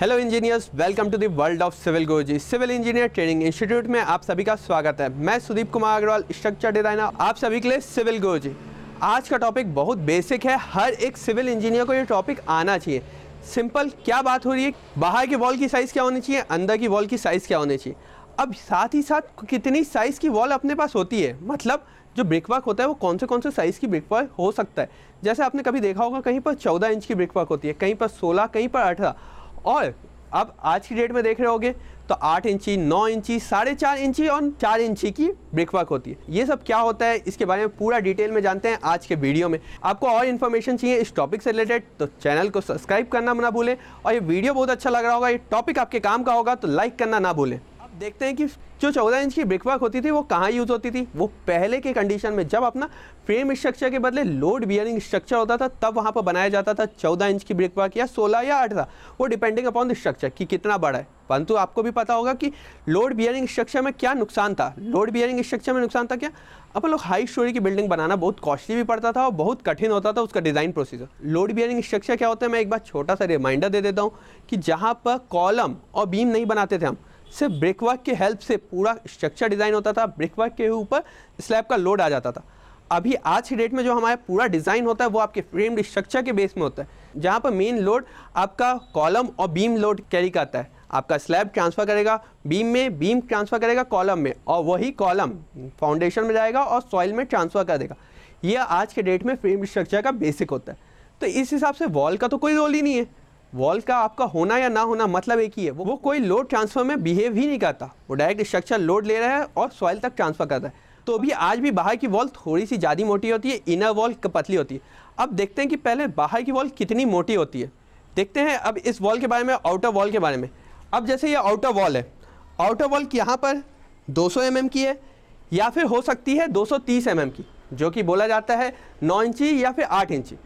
hello engineers welcome to the world of civil गोजी civil engineer training institute में आप सभी का स्वागत है मैं सुदीप कुमार अग्रवाल स्ट्रक्चर डिजाइनर आप सभी के लिए सिविल गोजी आज का टॉपिक बहुत बेसिक है हर एक सिविल इंजीनियर को ये टॉपिक आना चाहिए सिंपल क्या बात हो रही है बाहर की वॉल की साइज़ क्या होनी चाहिए अंदर की वॉल की साइज़ क्या होनी चाहिए अब साथ ही साथ कितनी साइज़ की वॉल अपने पास होती है मतलब जो ब्रिकवर्क होता है वो कौन से कौन से साइज़ की ब्रिकवर्क हो सकता है जैसे आपने कभी देखा होगा कहीं पर चौदह इंच की ब्रिकवर्क होती है कहीं पर सोलह कहीं पर अठारह और अब आज की डेट में देख रहे होगे तो आठ इंची नौ इंची साढ़े चार इंची और चार इंची की ब्रिकवर्क होती है ये सब क्या होता है इसके बारे में पूरा डिटेल में जानते हैं आज के वीडियो में आपको और इन्फॉर्मेशन चाहिए इस टॉपिक से रिलेटेड तो चैनल को सब्सक्राइब करना ना भूलें और ये वीडियो बहुत अच्छा लग रहा होगा ये टॉपिक आपके काम का होगा तो लाइक करना ना भूलें देखते हैं कि जो चौदह इंच की ब्रिकवर्क होती थी वो कहाँ यूज़ होती थी वो पहले के कंडीशन में जब अपना फ्रेम स्ट्रक्चर के बदले लोड बियरिंग स्ट्रक्चर होता था तब वहाँ पर बनाया जाता था चौदह इंच की ब्रिकवर्क या सोलह या अठारह वो डिपेंडिंग अपॉन द स्ट्रक्चर कि कितना बड़ा है परंतु आपको भी पता होगा कि लोड बियरिंग स्ट्रक्चर में क्या नुकसान था लोड बियरिंग स्ट्रक्चर में नुकसान था क्या अपन लोग हाई स्टोरी की बिल्डिंग बनाना बहुत कॉस्टली भी पड़ता था और बहुत कठिन होता था उसका design procedure load bearing structure क्या होता है मैं एक बार छोटा सा रिमाइंडर दे देता हूँ कि जहाँ पर कॉलम और बीम नहीं बनाते थे हम सिर्फ ब्रेक वर्क की हेल्प से पूरा स्ट्रक्चर डिज़ाइन होता था ब्रेक वर्क के ऊपर स्लैब का लोड आ जाता था अभी आज की डेट में जो हमारा पूरा डिज़ाइन होता है वो आपके फ्रेम स्ट्रक्चर के बेस में होता है जहाँ पर मेन लोड आपका कॉलम और बीम लोड कैरी करता है आपका स्लैब ट्रांसफ़र करेगा बीम में बीम ट्रांसफ़र करेगा कॉलम में और वही कॉलम फाउंडेशन में जाएगा और सॉइल में ट्रांसफ़र कर देगा यह आज के डेट में फ्रेम स्ट्रक्चर का बेसिक होता है तो इस हिसाब से वॉल का तो कोई रोल ही नहीं है वॉल का आपका होना या ना होना मतलब एक ही है वो, वो कोई लोड ट्रांसफर में बिहेव ही नहीं करता वो डायरेक्ट स्ट्रक्चर लोड ले रहा है और सॉइल तक ट्रांसफर कर रहा है तो अभी आज भी बाहर की वॉल थोड़ी सी ज़्यादा मोटी होती है इनर वॉल पतली होती है अब देखते हैं कि पहले बाहर की वॉल कितनी मोटी होती है देखते हैं अब इस वॉल के बारे में आउटर वॉल के बारे में अब जैसे ये आउटर वॉल है आउटर वॉल यहाँ पर 200 सौ mm की है या फिर हो सकती है 230 सौ mm की जो कि बोला जाता है नौ इंची या फिर आठ इंची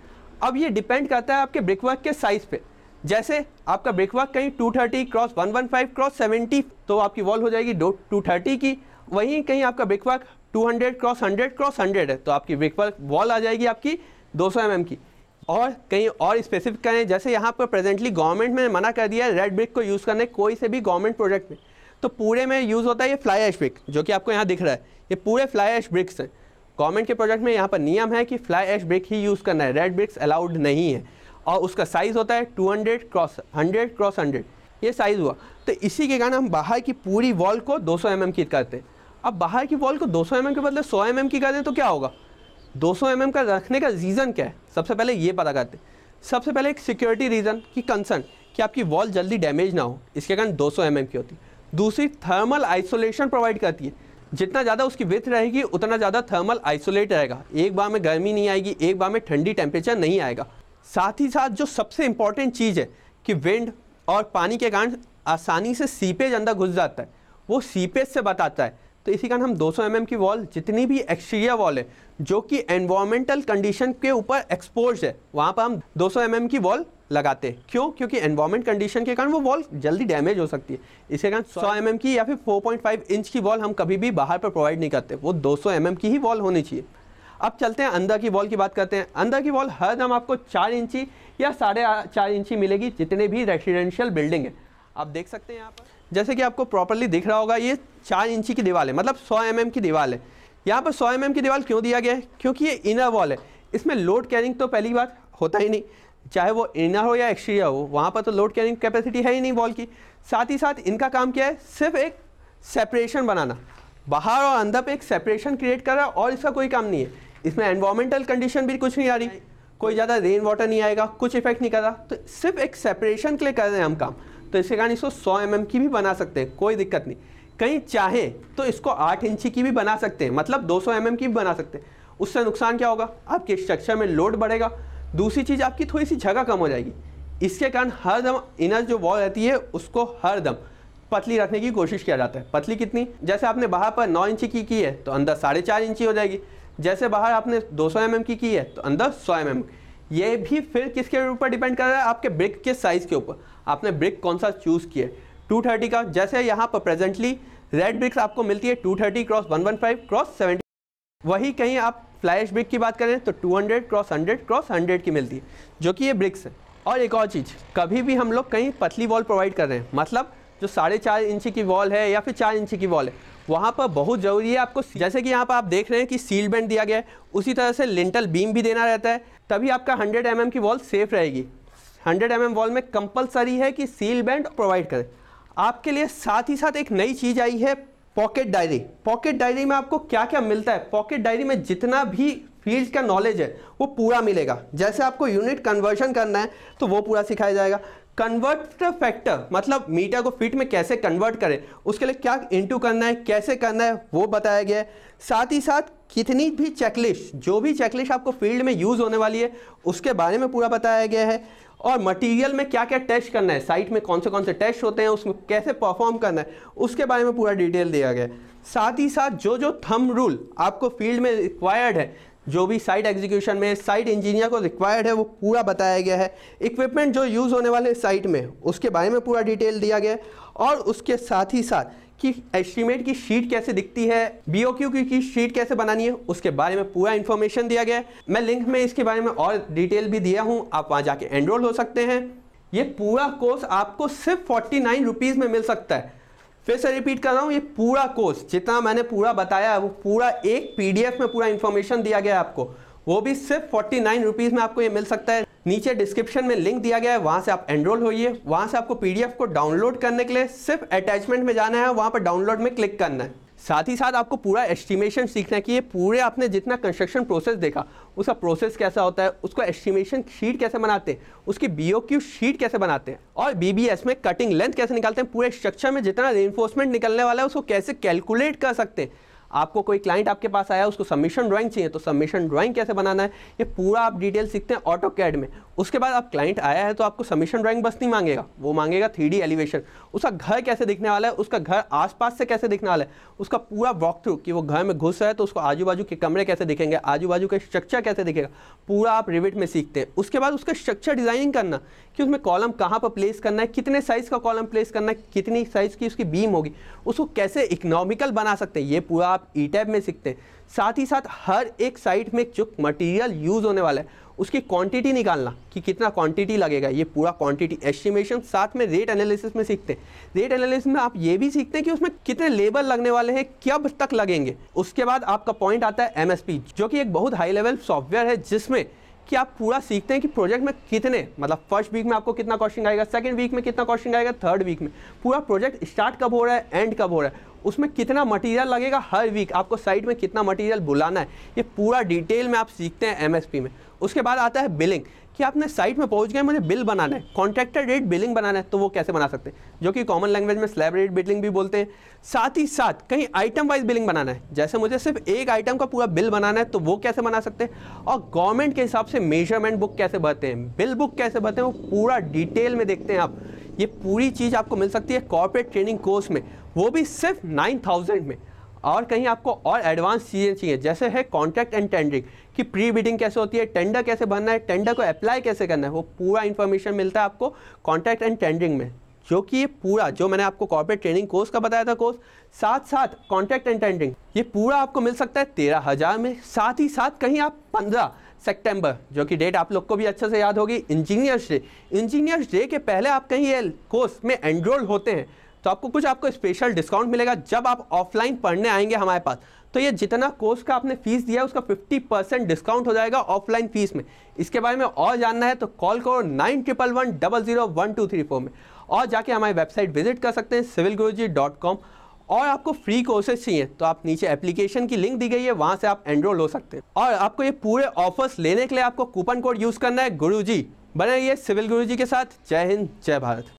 अब ये डिपेंड करता है आपके ब्रिकवर्क के साइज़ पर जैसे आपका ब्रेकवर्क कहीं 230 क्रॉस 115 क्रॉस 70 तो आपकी वॉल हो जाएगी 230 की वहीं कहीं आपका ब्रेकवर्क 200 क्रॉस 100 क्रॉस 100 है तो आपकी ब्रेकवर्क वॉल आ जाएगी आपकी 200 सौ mm की और कहीं और स्पेसिफिक करें जैसे यहाँ पर प्रेजेंटली गवर्नमेंट ने मना कर दिया है रेड ब्रिक को यूज़ करने कोई से भी गवर्नमेंट प्रोजेक्ट में तो पूरे में यूज़ होता है ये फ्लाई एश ब्रिक जो कि आपको यहाँ दिख रहा है ये पूरे फ्लाई एश ब्रिक्स हैं गवर्नमेंट के प्रोजेक्ट में यहाँ पर नियम है कि फ्लाई एश ब्रिक ही यूज़ करना है रेड ब्रिक्स अलाउड नहीं है और उसका साइज़ होता है 200 क्रॉस 100 क्रॉस 100 ये साइज़ हुआ तो इसी के कारण हम बाहर की पूरी वॉल को 200 सौ mm की करते हैं अब बाहर की वॉल को 200 सौ mm के बदले 100 एम mm की कर दें तो क्या होगा 200 सौ mm का रखने का रीज़न क्या है सबसे पहले ये पता करते सबसे पहले एक सिक्योरिटी रीज़न की कंसर्न कि आपकी वॉल जल्दी डैमेज ना हो इसके कारण दो सौ mm की होती दूसरी थर्मल आइसोलेशन प्रोवाइड करती है जितना ज़्यादा उसकी विथ रहेगी उतना ज़्यादा थर्मल आइसोलेट रहेगा एक बार में गर्मी नहीं आएगी एक बार में ठंडी टेम्परेचर नहीं आएगा साथ ही साथ जो सबसे इम्पॉर्टेंट चीज़ है कि विंड और पानी के कारण आसानी से सीपेज अंदर घुस जाता है वो सीपेज से बताता है तो इसी कारण हम 200 सौ mm की वॉल जितनी भी एक्सटीरियर वॉल है जो कि एनवायरमेंटल कंडीशन के ऊपर एक्सपोज है वहाँ पर हम 200 सौ mm की वॉल लगाते हैं क्यों क्योंकि एनवायरमेंट कंडीशन के कारण वो वॉल जल्दी डैमेज हो सकती है इसके कारण 100 एम mm की या फिर 4.5 इंच की वॉल हम कभी भी बाहर पर प्रोवाइड नहीं करते वो 200 सौ mm की ही वॉल होनी चाहिए अब चलते हैं अंदर की बॉल की बात करते हैं अंदर की बॉल हर दम आपको चार इंची या साढ़े चार इंची मिलेगी जितने भी रेसिडेंशियल बिल्डिंग है आप देख सकते हैं यहाँ पर जैसे कि आपको प्रॉपरली दिख रहा होगा ये चार इंची की दीवार है मतलब सौ एम mm की दीवार है यहाँ पर सौ एम mm की दीवार क्यों दिया गया है क्योंकि ये इनर वॉल है इसमें लोड कैरिंग तो पहली बार होता ही नहीं चाहे वो इनर हो या एक्सटीरियर हो वहाँ पर तो लोड कैरिंग कैपेसिटी है ही नहीं वॉल की साथ ही साथ इनका काम क्या है सिर्फ एक सेपरेशन बनाना बाहर और अंदर पे एक सेपरेशन क्रिएट कर रहा है और इसका कोई काम नहीं है इसमें एनवायरमेंटल कंडीशन भी कुछ नहीं आ रही कोई ज़्यादा रेन वाटर नहीं आएगा कुछ इफेक्ट नहीं कर रहा तो सिर्फ एक सेपरेशन के लिए कर रहे हैं हम काम तो इसके कारण इसको सौ एम mm की भी बना सकते हैं कोई दिक्कत नहीं कहीं चाहे तो इसको आठ इंची की भी बना सकते हैं मतलब दो सौ एम mm की भी बना सकते हैं उससे नुकसान क्या होगा आपके स्ट्रक्चर में लोड बढ़ेगा दूसरी चीज़ आपकी थोड़ी सी जगह कम हो जाएगी इसके कारण हर दम इनर जो वॉल रहती है उसको हर दम पतली रखने की कोशिश किया जाता है पतली कितनी जैसे आपने बाहर पर नौ इंची की की है तो अंदर साढ़े चार इंची हो जाएगी जैसे बाहर आपने 200 mm की की है तो अंदर 100 mm ये भी फिर किसके ऊपर डिपेंड कर रहा है आपके ब्रिक के साइज़ के ऊपर आपने ब्रिक कौन सा चूज़ किया टू थर्टी का जैसे यहाँ पर प्रेजेंटली रेड ब्रिक्स आपको मिलती है two thirty cross one one five cross seventy वही कहीं आप फ्लैश ब्रिक की बात करें तो two hundred cross hundred cross hundred की मिलती है जो कि ये ब्रिक्स है और एक और चीज़ कभी भी हम लोग कहीं पतली वॉल प्रोवाइड कर रहे हैं मतलब जो साढ़े चार इंची की वॉल है या फिर चार इंची की वॉल है वहाँ पर बहुत ज़रूरी है आपको जैसे कि यहाँ पर आप देख रहे हैं कि सील बैंड दिया गया है उसी तरह से लिंटल बीम भी देना रहता है तभी आपका हंड्रेड एम mm की वॉल सेफ रहेगी हंड्रेड एम mm वॉल में कंपलसरी है कि सील बैंड प्रोवाइड करें आपके लिए साथ ही साथ एक नई चीज़ आई है पॉकेट डायरी पॉकेट डायरी में आपको क्या क्या मिलता है पॉकेट डायरी में जितना भी फील्ड का नॉलेज है वो पूरा मिलेगा जैसे आपको यूनिट कन्वर्शन करना है तो वो पूरा सिखाया जाएगा कन्वर्ट फैक्टर मतलब मीटर को फीट में कैसे कन्वर्ट करें उसके लिए क्या इंटू करना है कैसे करना है वो बताया गया है साथ ही साथ कितनी भी चेकलिस्ट जो भी चेकलिस्ट आपको फील्ड में यूज़ होने वाली है उसके बारे में पूरा बताया गया है और मटेरियल में क्या क्या टेस्ट करना है साइट में कौन से कौन से टेस्ट होते हैं उसमें कैसे परफॉर्म करना है उसके बारे में पूरा डिटेल दिया गया है साथ ही साथ जो जो थम रूल आपको फील्ड में रिक्वायर्ड है जो भी साइट एग्जीक्यूशन में साइट इंजीनियर को रिक्वायर्ड है वो पूरा बताया गया है इक्विपमेंट जो यूज़ होने वाले साइट में उसके बारे में पूरा डिटेल दिया गया है और उसके साथ ही साथ कि एस्टीमेट की शीट कैसे दिखती है बी ओ क्यू की शीट कैसे बनानी है उसके बारे में पूरा इन्फॉर्मेशन दिया गया है मैं लिंक में इसके बारे में और डिटेल भी दिया हूँ आप वहाँ जाके एनरोल हो सकते हैं ये पूरा कोर्स आपको सिर्फ फोर्टी नाइन रुपीज़ में मिल सकता है फिर से रिपीट कर रहा हूँ ये पूरा कोर्स जितना मैंने पूरा बताया है वो पूरा एक पीडीएफ में पूरा इन्फॉर्मेशन दिया गया है आपको वो भी सिर्फ फोर्टी नाइन रुपीज़ में आपको ये मिल सकता है नीचे डिस्क्रिप्शन में लिंक दिया गया है वहाँ से आप एनरोल होइए वहाँ से आपको पीडीएफ को डाउनलोड करने के लिए सिर्फ अटैचमेंट में जाना है वहाँ पर डाउनलोड में क्लिक करना है साथ ही साथ आपको पूरा एस्टिमेशन सीखना है कि ये पूरे आपने जितना कंस्ट्रक्शन प्रोसेस देखा उसका प्रोसेस कैसा होता है उसको एस्टिमेशन शीट कैसे बनाते हैं उसकी बी शीट कैसे बनाते हैं और बी में कटिंग लेंथ कैसे निकालते हैं पूरे स्ट्रक्चर में जितना रेनफोर्समेंट निकलने वाला है उसको कैसे कैलकुलेट कर सकते हैं आपको कोई क्लाइंट आपके पास आया उसको सबमिशन ड्राइंग चाहिए तो सबमिशन ड्राइंग कैसे बनाना है ये पूरा आप डिटेल सीखते हैं ऑटो कैड में उसके बाद आप क्लाइंट आया है तो आपको सबमिशन ड्राइंग बस नहीं मांगेगा वो मांगेगा थ्री एलिवेशन उसका घर कैसे दिखने वाला है उसका घर आसपास से कैसे दिखने वाला है उसका पूरा वॉक थ्रू कि वो घर में घुस रहा है तो उसको आजू बाजू के कमरे कैसे दिखेंगे आजू बाजू का स्ट्रक्चर कैसे दिखेगा पूरा आप रिविट में सीखते हैं उसके बाद उसका स्ट्रक्चर डिजाइनिंग करना कि उसमें कॉलम कहाँ पर प्लेस करना है कितने साइज़ का कॉलम प्लेस करना है कितनी साइज़ की उसकी बीम होगी उसको कैसे इकोनॉमिकल बना सकते हैं ये पूरा आप ई टैब में सीखते हैं साथ ही साथ हर एक साइट में जो मटेरियल यूज़ होने वाला है उसकी क्वांटिटी निकालना कि कितना क्वांटिटी लगेगा ये पूरा क्वांटिटी एस्टिमेशन साथ में रेट एनालिसिस में सीखते हैं रेट एनालिसिस में आप ये भी सीखते हैं कि उसमें कितने लेबर लगने वाले हैं कब तक लगेंगे उसके बाद आपका पॉइंट आता है एमएसपी जो कि एक बहुत हाई लेवल सॉफ्टवेयर है जिसमें कि आप पूरा सीखते हैं कि प्रोजेक्ट में कितने मतलब फर्स्ट वीक में आपको कितना क्वेश्चन आएगा सेकंड वीक में कितना क्वेश्चन आएगा थर्ड वीक में पूरा प्रोजेक्ट स्टार्ट कब हो रहा है एंड कब हो रहा है उसमें कितना मटेरियल लगेगा हर वीक आपको साइट में कितना मटेरियल बुलाना है ये पूरा डिटेल में आप सीखते हैं एमएसपी में उसके बाद आता है बिलिंग कि आपने साइट में पहुंच गए मुझे बिल बनाना है कॉन्ट्रैक्टर रेट बिलिंग बनाना है तो वो कैसे बना सकते हैं जो कि कॉमन लैंग्वेज में स्लैब रेट बिलिंग भी बोलते हैं साथ ही साथ कहीं आइटम वाइज बिलिंग बनाना है जैसे मुझे सिर्फ एक आइटम का पूरा बिल बनाना है तो वो कैसे बना सकते हैं और गवर्नमेंट के हिसाब से मेजरमेंट बुक कैसे बढ़ते हैं बिल बुक कैसे बढ़ते हैं वो पूरा डिटेल में देखते हैं आप ये पूरी चीज़ आपको मिल सकती है कॉर्पोरेट ट्रेनिंग कोर्स में वो भी सिर्फ नाइन थाउजेंड में और कहीं आपको और एडवांस चीज़ें चाहिए जैसे है कॉन्ट्रैक्ट एंड टेंडरिंग कि प्री बिडिंग कैसे होती है टेंडर कैसे भरना है टेंडर को अप्लाई कैसे करना है वो पूरा इन्फॉर्मेशन मिलता है आपको कॉन्ट्रैक्ट एंड टेंडरिंग में जो कि ये पूरा जो मैंने आपको कॉर्पोरेट ट्रेनिंग कोर्स का बताया था कोर्स साथ साथ कॉन्ट्रैक्ट एंड टेंडरिंग ये पूरा आपको मिल सकता है तेरह हज़ार में साथ ही साथ कहीं आप पंद्रह सेप्टेम्बर जो कि डेट आप लोग को भी अच्छे से याद होगी इंजीनियर्स डे इंजीनियर्स डे के पहले आप कहीं ये कोर्स में एनरोल होते हैं तो आपको कुछ आपको स्पेशल डिस्काउंट मिलेगा जब आप ऑफलाइन पढ़ने आएंगे हमारे पास तो ये जितना कोर्स का आपने फीस दिया है उसका 50 परसेंट डिस्काउंट हो जाएगा ऑफलाइन फीस में इसके बारे में और जानना है तो कॉल करो nine triple one double zero one two three four में और जाके हमारी वेबसाइट विजिट कर सकते हैं सिविल गुरु जी डॉट कॉम और आपको फ्री कोर्सेज चाहिए तो आप नीचे एप्लीकेशन की लिंक दी गई है वहाँ से आप एनरोल हो सकते हैं और आपको ये पूरे ऑफर्स लेने के लिए आपको कूपन कोड यूज़ करना है गुरु जी बने रहिए सिविल गुरु जी के साथ जय हिंद जय भारत